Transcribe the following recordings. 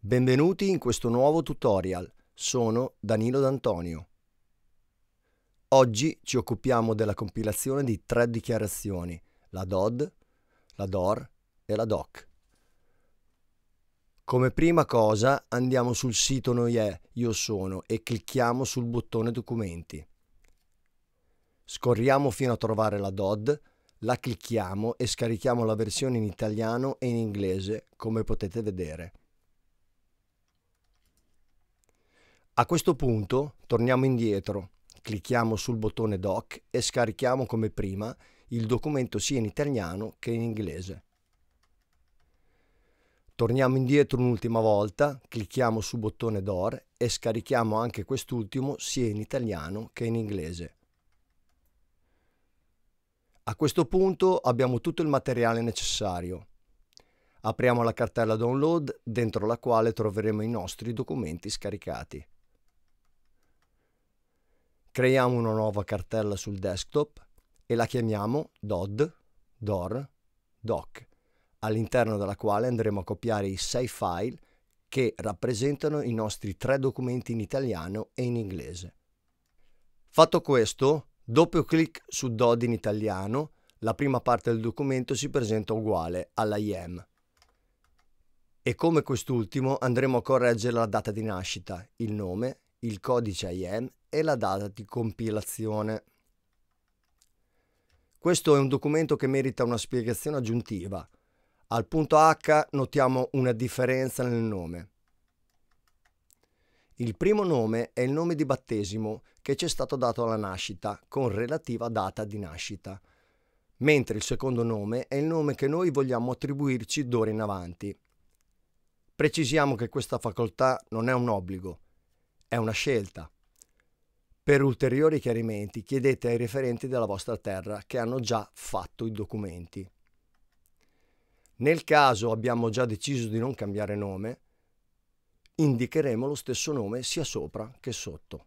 Benvenuti in questo nuovo tutorial. Sono Danilo D'Antonio. Oggi ci occupiamo della compilazione di tre dichiarazioni, la DOD, la DOR e la DOC. Come prima cosa andiamo sul sito Noie, io sono e clicchiamo sul bottone documenti. Scorriamo fino a trovare la DOD, la clicchiamo e scarichiamo la versione in italiano e in inglese come potete vedere. A questo punto torniamo indietro, clicchiamo sul bottone Doc e scarichiamo come prima il documento sia in italiano che in inglese. Torniamo indietro un'ultima volta, clicchiamo sul bottone DOR e scarichiamo anche quest'ultimo sia in italiano che in inglese. A questo punto abbiamo tutto il materiale necessario. Apriamo la cartella download dentro la quale troveremo i nostri documenti scaricati. Creiamo una nuova cartella sul desktop e la chiamiamo DOD, DOR, DOC, all'interno della quale andremo a copiare i sei file che rappresentano i nostri tre documenti in italiano e in inglese. Fatto questo, doppio clic su DOD in italiano, la prima parte del documento si presenta uguale all'IM. E come quest'ultimo andremo a correggere la data di nascita, il nome il codice IAM e la data di compilazione. Questo è un documento che merita una spiegazione aggiuntiva. Al punto H notiamo una differenza nel nome. Il primo nome è il nome di battesimo che ci è stato dato alla nascita, con relativa data di nascita, mentre il secondo nome è il nome che noi vogliamo attribuirci d'ora in avanti. Precisiamo che questa facoltà non è un obbligo, è una scelta. Per ulteriori chiarimenti chiedete ai referenti della vostra terra che hanno già fatto i documenti. Nel caso abbiamo già deciso di non cambiare nome, indicheremo lo stesso nome sia sopra che sotto.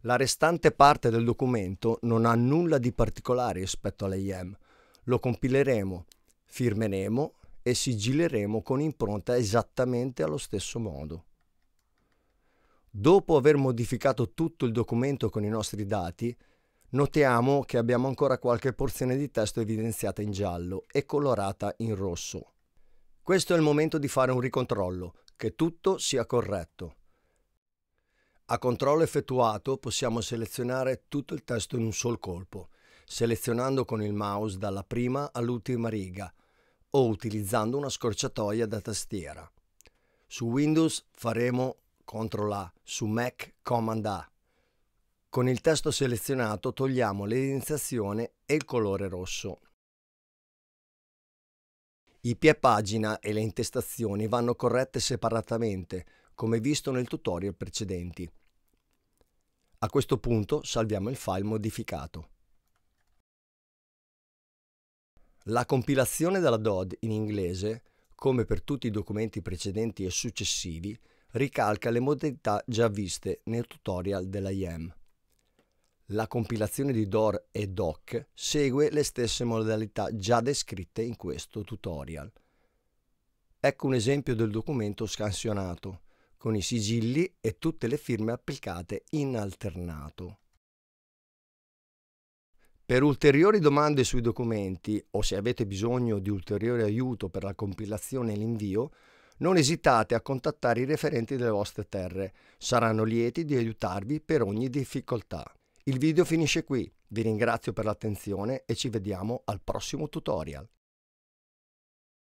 La restante parte del documento non ha nulla di particolare rispetto all'AIM. Lo compileremo, firmeremo e sigilleremo con impronta esattamente allo stesso modo. Dopo aver modificato tutto il documento con i nostri dati, notiamo che abbiamo ancora qualche porzione di testo evidenziata in giallo e colorata in rosso. Questo è il momento di fare un ricontrollo, che tutto sia corretto. A controllo effettuato possiamo selezionare tutto il testo in un sol colpo, selezionando con il mouse dalla prima all'ultima riga o utilizzando una scorciatoia da tastiera. Su Windows faremo CTRL A su Mac Command A. Con il testo selezionato togliamo l'iniziazione e il colore rosso. I pie pagina e le intestazioni vanno corrette separatamente, come visto nel tutorial precedenti. A questo punto salviamo il file modificato. La compilazione della DOD in inglese, come per tutti i documenti precedenti e successivi, ricalca le modalità già viste nel tutorial della YAM. La compilazione di DOR e DOC segue le stesse modalità già descritte in questo tutorial. Ecco un esempio del documento scansionato, con i sigilli e tutte le firme applicate in alternato. Per ulteriori domande sui documenti o se avete bisogno di ulteriore aiuto per la compilazione e l'invio, non esitate a contattare i referenti delle vostre terre, saranno lieti di aiutarvi per ogni difficoltà. Il video finisce qui, vi ringrazio per l'attenzione e ci vediamo al prossimo tutorial.